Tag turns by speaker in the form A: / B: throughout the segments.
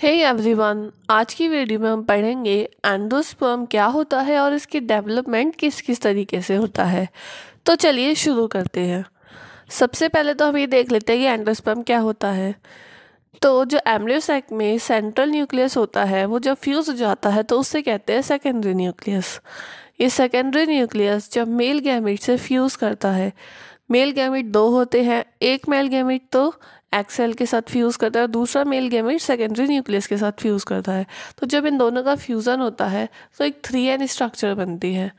A: हे hey everyone आज की video में हम पढ़ेंगे एंडोस्पर्म क्या होता है और इसकी डेवलपमेंट किस किस तरीके से होता है तो चलिए शुरू करते हैं सबसे पहले तो हम ये देख लेते हैं कि एंडोस्पर्म क्या होता है तो जो एम्ब्रियोसैक में सेंट्रल न्यूक्लियस होता है वो जब फ्यूज़ हो जाता है तो उससे कहते हैं सेकेंडरी न्यूक्लियस ये सेकेंडरी न्यूक्लियस जब मेल गैमिट से फ्यूज़ करता है मेल गैमिट दो होते हैं एक मेल गैमिट तो एक्सेल के साथ फ्यूज़ करता है और दूसरा मेल गैमेट सेकेंडरी न्यूक्लियस के साथ फ्यूज़ करता है तो जब इन दोनों का फ्यूज़न होता है तो एक थ्री एन स्ट्रक्चर बनती है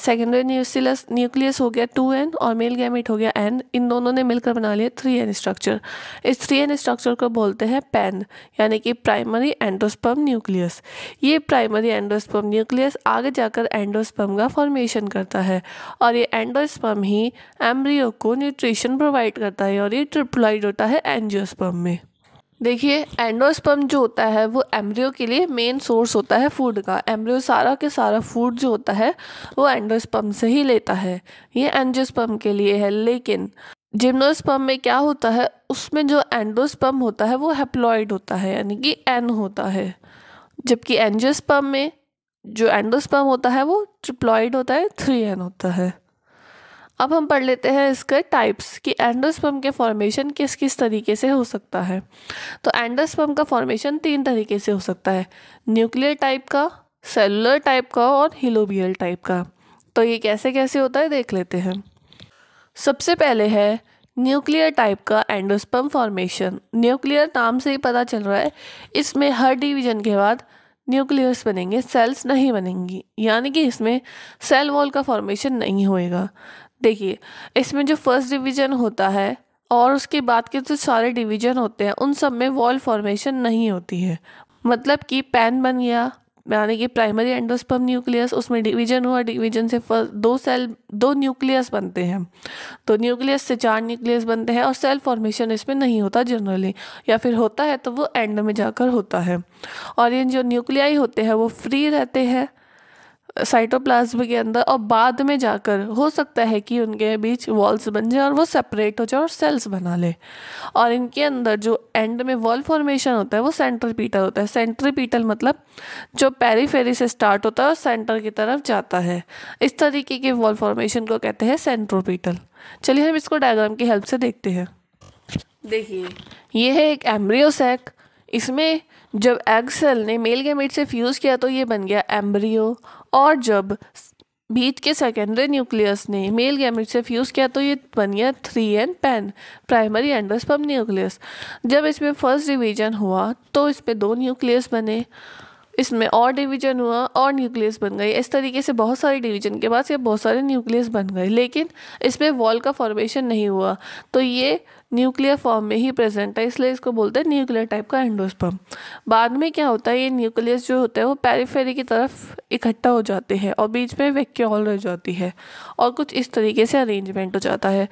A: सेकेंडरी न्यूसिलस न्यूक्लियस हो गया टू एन और मेल गैमिट हो गया एन इन दोनों ने मिलकर बना लिया थ्री एन स्ट्रक्चर इस थ्री एन स्ट्रक्चर को बोलते हैं पैन यानी कि प्राइमरी एंडोस्पर्म न्यूक्लियस ये प्राइमरी एंडोस्पर्म न्यूक्लियस आगे जाकर एंडोस्पर्म का फॉर्मेशन करता है और ये एंडोस्पर्म ही एम्ब्रियो को न्यूट्रिशन प्रोवाइड करता है और ये ट्रिपलाइड होता है एनजियोस्पर्म में देखिए एंडोस्पर्म जो होता है वो एम्ब्रियो के लिए मेन सोर्स होता है फूड का एम्ब्रियो सारा के सारा फूड जो होता है वो एंडोस्पर्म से ही लेता है ये एंजियोस्पर्म के लिए है लेकिन जिम्नोस्पर्म में क्या होता है उसमें जो एंडोस्पर्म होता है वो हेप्लॉइड होता है यानी कि एन होता है जबकि एंजियोस्पर्म में जो एंडोस्पर्म होता है वो ट्रिप्लॉइड होता है थ्री एन होता है अब हम पढ़ लेते हैं इसके टाइप्स कि एंडोस्पर्म के फॉर्मेशन किस किस तरीके से हो सकता है तो एंडोस्पर्म का फॉर्मेशन तीन तरीके से हो सकता है न्यूक्लियर टाइप का सेलुलर टाइप का और हिलोबियल टाइप का तो ये कैसे कैसे होता है देख लेते हैं सबसे पहले है न्यूक्लियर टाइप का एंडोस्पर्म फॉर्मेशन न्यूक्लियर नाम से ही पता चल रहा है इसमें हर डिवीजन के बाद न्यूक्लियस बनेंगे सेल्स नहीं बनेंगी यानी कि इसमें सेल वॉल का फॉर्मेशन नहीं होएगा देखिए इसमें जो फर्स्ट डिवीज़न होता है और उसके बाद के जो सारे डिवीज़न होते हैं उन सब में वॉल फॉर्मेशन नहीं होती है मतलब कि पैन बन गया यानी कि प्राइमरी एंडोस्पर्म न्यूक्लियस उसमें डिवीजन हुआ डिवीजन से फर्स्ट दो सेल दो न्यूक्लियस बनते हैं तो न्यूक्लियस से चार न्यूक्लियस बनते हैं और सेल फॉर्मेशन इसमें नहीं होता जनरली या फिर होता है तो वो एंड में जाकर होता है और ये जो न्यूक्लियाई होते हैं वो फ्री रहते हैं साइटोप्लाज्म के अंदर और बाद में जाकर हो सकता है कि उनके बीच वॉल्स बन जाए और वो सेपरेट हो जाए और सेल्स बना ले और इनके अंदर जो एंड में वॉल फॉर्मेशन होता है वो सेंट्रीपीटल होता है सेंट्रीपीटल मतलब जो पेरीफेरी से स्टार्ट होता है और सेंटर की तरफ जाता है इस तरीके के वॉल फॉर्मेशन को कहते हैं सेंट्रोपीटल चलिए हम इसको डायग्राम की हेल्प से देखते हैं देखिए ये है एक एम्ब्रियोसैक इसमें जब एग सेल ने मेल गैमेट से फ्यूज़ किया तो ये बन गया एम्ब्रियो और जब भीत के सेकेंडरी न्यूक्लियस ने मेल गैमेट से फ्यूज़ किया तो ये बन गया three N PEN primary endosperm nucleus जब इसमें फर्स्ट डिवीजन हुआ तो इसमें दो न्यूक्लियस बने इसमें और डिवीजन हुआ और न्यूक्लियस बन गई इस तरीके से बहुत सारे डिवीजन के बाद ये बहुत सारे न्यूक्लियस बन गए लेकिन इसमें वॉल का फॉर्मेशन नहीं हुआ तो ये न्यूक्लियर फॉर्म में ही प्रेजेंट है इसलिए इसको बोलते हैं न्यूक्लियर टाइप का एंडोस्पर्म बाद में क्या होता है ये न्यूक्लियस जो होता है वो पैरीफेरी की तरफ इकट्ठा हो जाते हैं और बीच में वैक्यूल रह जाती है और कुछ इस तरीके से अरेंजमेंट हो जाता है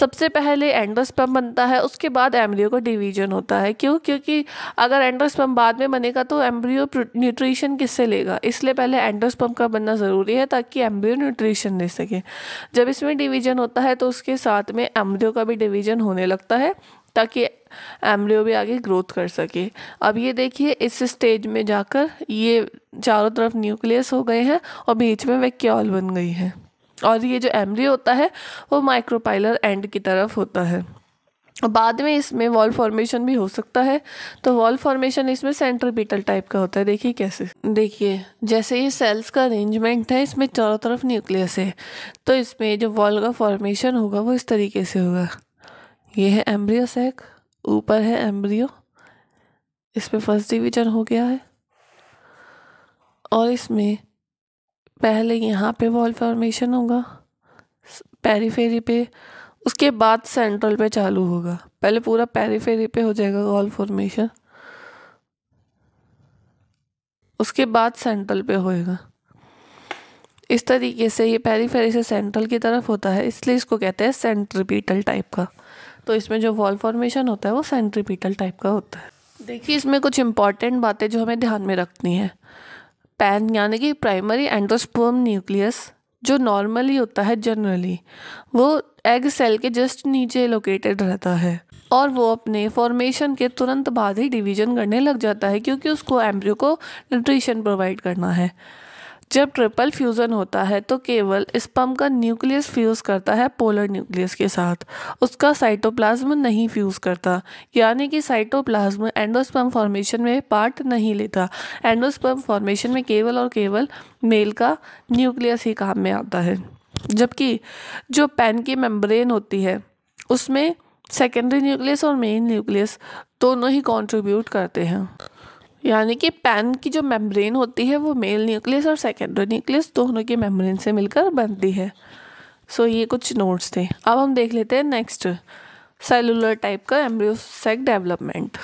A: सबसे पहले एंडोस्पर्म बनता है उसके बाद एम्ब्रियो का डिवीजन होता है क्यों क्योंकि अगर एंडोस्पर्म बाद में बनेगा तो एम्ब्रियो न्यूट्रिशन किससे लेगा इसलिए पहले एंडोस्पम का बनना ज़रूरी है ताकि एम्ब्रियो न्यूट्रिशन ले सके जब इसमें डिवीजन होता है तो उसके साथ में एम्ब्रियो का भी डिवीजन होने लगता है ताकि एम्ब्रियो भी आगे ग्रोथ कर सके अब ये देखिए इस स्टेज में जाकर ये चारों तरफ न्यूक्लियस हो गए हैं और बीच में वैक्यूल बन गई है और ये जो एम्ब्रियो होता है वो माइक्रोपाइलर एंड की तरफ होता है बाद में इसमें वॉल फॉर्मेशन भी हो सकता है तो वॉल फॉर्मेशन इसमें सेंट्रीपिटल टाइप का होता है देखिए कैसे देखिए जैसे ये सेल्स का अरेंजमेंट है इसमें चारों तरफ न्यूक्लियस है तो इसमें जो वॉल का फॉर्मेशन होगा वो इस तरीके से होगा ये है एम्ब्रियो सेक ऊपर है एम्ब्रियो इसमें फर्स्ट डिवीजन हो गया है और इसमें पहले यहाँ पे वॉल फॉर्मेशन होगा पेरीफेरी पे उसके बाद सेंट्रल पे चालू होगा पहले पूरा पेरीफेरी पे हो जाएगा गॉल फॉर्मेशन उसके बाद सेंट्रल पे होएगा इस तरीके से ये पेरीफेरी से सेंट्रल की तरफ होता है इसलिए इसको कहते हैं सेंट्रीपीटल टाइप का तो इसमें जो वॉल फॉर्मेशन होता है वो सेंट्रीपीटल टाइप का होता है देखिए इसमें कुछ इंपॉर्टेंट बातें जो हमें ध्यान में रखनी है पैन यानी कि प्राइमरी एंडोस्पर्म न्यूक्लियस जो नॉर्मली होता है जनरली वो एग सेल के जस्ट नीचे लोकेटेड रहता है और वो अपने फॉर्मेशन के तुरंत बाद ही डिवीजन करने लग जाता है क्योंकि उसको एम्ब्रियो को न्यूट्रिशन प्रोवाइड करना है जब ट्रिपल फ्यूज़न होता है तो केवल स्पम का न्यूक्लियस फ्यूज़ करता है पोलर न्यूक्लियस के साथ उसका साइटोप्लाज्म नहीं फ्यूज़ करता यानी कि साइटोप्लाज्म एंडोस्पम फॉर्मेशन में पार्ट नहीं लेता एंडोस्पम फॉर्मेशन में केवल और केवल मेल का न्यूक्लियस ही काम में आता है जबकि जो पेन की मेम्ब्रेन होती है उसमें सेकेंडरी न्यूक्लियस और मेन न्यूक्लियस दोनों ही कंट्रीब्यूट करते हैं यानी कि पेन की जो मेम्ब्रेन होती है वो मेल न्यूक्लियस और सेकेंडरी न्यूक्लियस दोनों की मेम्ब्रेन से मिलकर बनती है सो so, ये कुछ नोट्स थे अब हम देख लेते हैं नेक्स्ट सेलुलर टाइप का एम्ब्रियोसेक डेवलपमेंट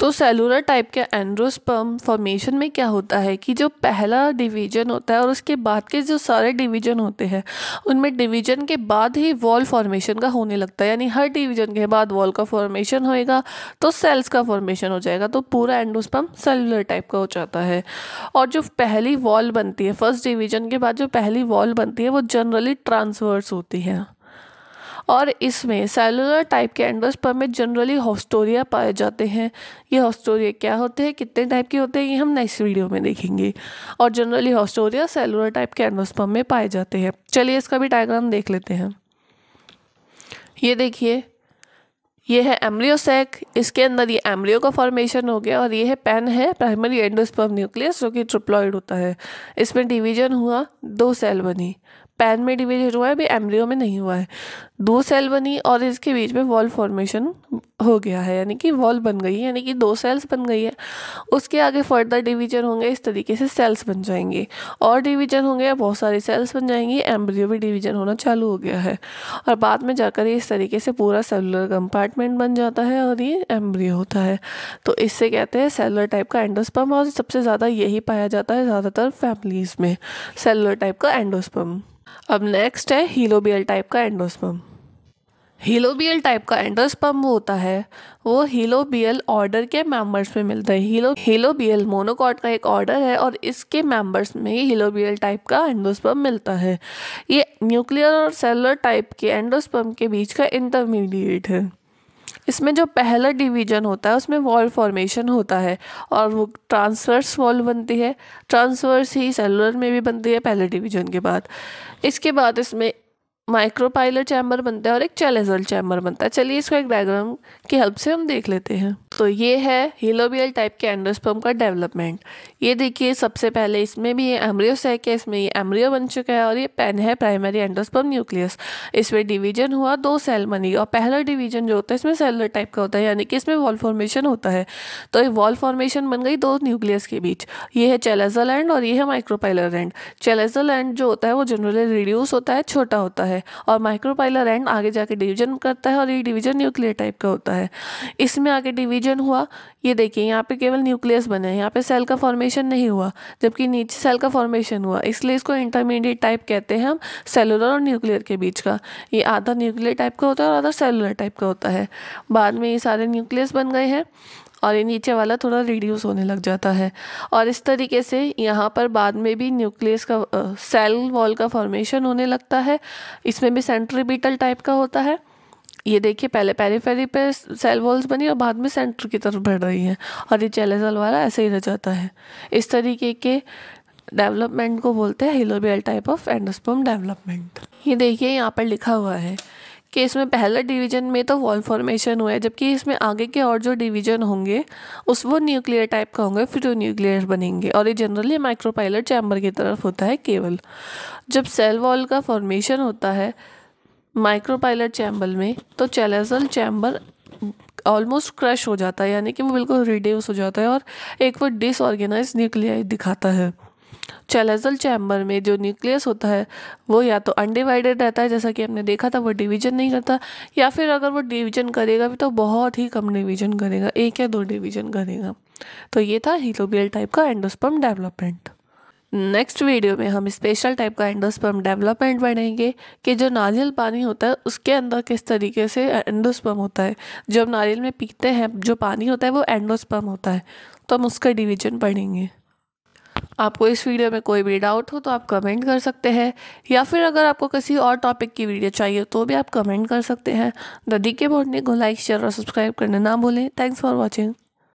A: तो सेलुलर टाइप के एंड्रोस्पर्म फॉर्मेशन में क्या होता है कि जो पहला डिवीजन होता है और उसके बाद के जो सारे डिवीजन होते हैं उनमें डिवीजन के बाद ही वॉल फॉर्मेशन का होने लगता है यानी हर डिवीजन के बाद वॉल का फॉर्मेशन होएगा तो सेल्स का फॉर्मेशन हो जाएगा तो पूरा एंड्रोस्पर्म सेलुलर टाइप का हो जाता है और जो पहली वॉल बनती है फर्स्ट डिवीजन के बाद जो पहली वॉल बनती है वो जनरली ट्रांसवर्स होती है और इसमें सेलुलर टाइप के एंडोस्पर्म में जनरली हॉस्टोरिया पाए जाते हैं ये हॉस्टोरिया क्या होते हैं कितने टाइप के होते हैं ये हम नेक्स्ट वीडियो में देखेंगे और जनरली हॉस्टोरिया सेलुलर टाइप के एंडोस्पर्म में पाए जाते हैं चलिए इसका भी डायग्राम देख लेते हैं ये देखिए ये है एम्ब्रियोसैक इसके अंदर ये एम्ब्रियो का फॉर्मेशन हो गया और ये है पेन है प्राइमरी एंडोस्पर्म न्यूक्लियस जो कि ट्रिप्लॉइड होता है इसमें डिवीजन हुआ दो सेल बनी पैन में डिवीजन हुआ है अभी एम्ब्रियो में नहीं हुआ है दो सेल बनी और इसके बीच में वॉल फॉर्मेशन हो गया है यानी कि वॉल बन गई है यानी कि दो सेल्स बन गई है उसके आगे फर्दर डिवीजन होंगे इस तरीके से सेल्स बन जाएंगे और डिवीजन होंगे बहुत सारी सेल्स बन जाएंगी एम्ब्रियो भी डिवीजन होना चालू हो गया है और बाद में जाकर ये इस तरीके से पूरा सेलुलर कंपार्टमेंट बन जाता है और ये एम्ब्रियो होता है तो इससे कहते हैं सेलुलर टाइप का एंडोस्पम और सबसे ज़्यादा यही पाया जाता है ज़्यादातर फैमिलीज़ में सेलुलर टाइप का एंडोस्पम अब नेक्स्ट है हीलोबियल टाइप का एंडोस्पम हीलोबियल टाइप का एंडोस्पम वो होता है वो हीलोबियल ऑर्डर के मेंबर्स में मिलता है हीलो हीलोबियल मोनोकॉट का एक ऑर्डर है और इसके मेंबर्स में ही हीलोबियल टाइप का एंडोस्पम मिलता है ये न्यूक्लियर और सेलुलर टाइप के एंडोस्पम के बीच का इंटरमीडिएट है इसमें जो पहला डिवीजन होता है उसमें वॉल फॉर्मेशन होता है और वो ट्रांसवर्स वॉल बनती है ट्रांसवर्स ही सेलुलर में भी बनती है पहले डिवीजन के बाद इसके बाद इसमें माइक्रोपाइलर चैम्बर बनता है और एक चैलेजल चैम्बर बनता है चलिए इसको एक डायग्राम की हेल्प से हम देख लेते हैं तो ये है हीलोबियल टाइप के एंडोस्पर्म का डेवलपमेंट ये देखिए सबसे पहले इसमें भी ये एम्ब्रियोसैक है इसमें ये एम्ब्रियो बन चुका है और ये पेन है प्राइमरी एंडोस्पर्म न्यूक्लियस इसमें डिवीजन हुआ दो सेल बनी और पहला डिवीजन जो होता है इसमें सेलर टाइप का होता है यानी कि इसमें वॉल फॉर्मेशन होता है तो ये वॉल फॉर्मेशन बन गई दो न्यूक्लियस के बीच ये है चेलेजल एंड और ये है माइक्रोपाइलर एंड चेलेजल एंड जो होता है वो जनरली रिड्यूस होता है छोटा होता है और माइक्रोपाइलर एंड आगे जाके डिवीजन करता है और ये डिवीजन न्यूक्लियर टाइप का होता है इसमें आगे डिवीजन डिवीजन हुआ ये देखिए यहाँ पे केवल न्यूक्लियस बना है यहाँ पे सेल का फॉर्मेशन नहीं हुआ जबकि नीचे सेल का फॉर्मेशन हुआ इसलिए इसको इंटरमीडिएट टाइप कहते हैं हम सेलुलर और न्यूक्लियर के बीच का ये आधा न्यूक्लियर टाइप का होता है और आधा सेलुलर टाइप का होता है बाद में ये सारे न्यूक्लियस बन गए हैं और ये नीचे वाला थोड़ा रिड्यूस होने लग जाता है और इस तरीके से यहाँ पर बाद में भी न्यूक्लियस का सेल वॉल का फॉर्मेशन होने लगता है इसमें भी सेंट्रीबिटल टाइप का होता है ये देखिए पहले पेरीफेरी पे सेल वॉल्स बनी और बाद में सेंटर की तरफ बढ़ रही है और ये चैलेजल वाला ऐसे ही रह जाता है इस तरीके के डेवलपमेंट को बोलते हैं helobial type of endosperm development ये देखिए यहाँ पर लिखा हुआ है कि इसमें पहला डिवीजन में तो वॉल फॉर्मेशन हुआ है जबकि इसमें आगे के और जो डिवीजन होंगे उस वो न्यूक्लियर टाइप का होंगे फिर वो न्यूक्लियर बनेंगे और ये जनरली माइक्रोपाइलर चैम्बर की तरफ होता है केवल जब सेल वॉल का फॉर्मेशन होता है माइक्रोपाइलट चैम्बर में तो चैलेजल चैम्बर ऑलमोस्ट क्रश हो जाता है यानी कि वो बिल्कुल रिड्यूस हो जाता है और एक वो डिसऑर्गेनाइज न्यूक्लियाई दिखाता है चैलेजल चैम्बर में जो न्यूक्लियस होता है वो या तो अनडिवाइडेड रहता है जैसा कि हमने देखा था वो डिवीजन नहीं करता या फिर अगर वो डिवीजन करेगा भी तो बहुत ही कम डिवीजन करेगा एक या दो डिवीजन करेगा तो ये था हीलोबियल टाइप का एंडोस्पम डेवलपमेंट नेक्स्ट वीडियो में हम स्पेशल टाइप का एंडोस्पर्म डेवलपमेंट पढ़ेंगे कि जो नारियल पानी होता है उसके अंदर किस तरीके से एंडोस्पर्म होता है जो हम नारियल में पीते हैं जो पानी होता है वो एंडोस्पर्म होता है तो हम उसका डिवीजन पढ़ेंगे आपको इस वीडियो में कोई भी डाउट हो तो आप कमेंट कर सकते हैं या फिर अगर आपको किसी और टॉपिक की वीडियो चाहिए तो भी आप कमेंट कर सकते हैं द के बोर्डने को लाइक शेयर और सब्सक्राइब करना ना भूलें थैंक्स फॉर वॉचिंग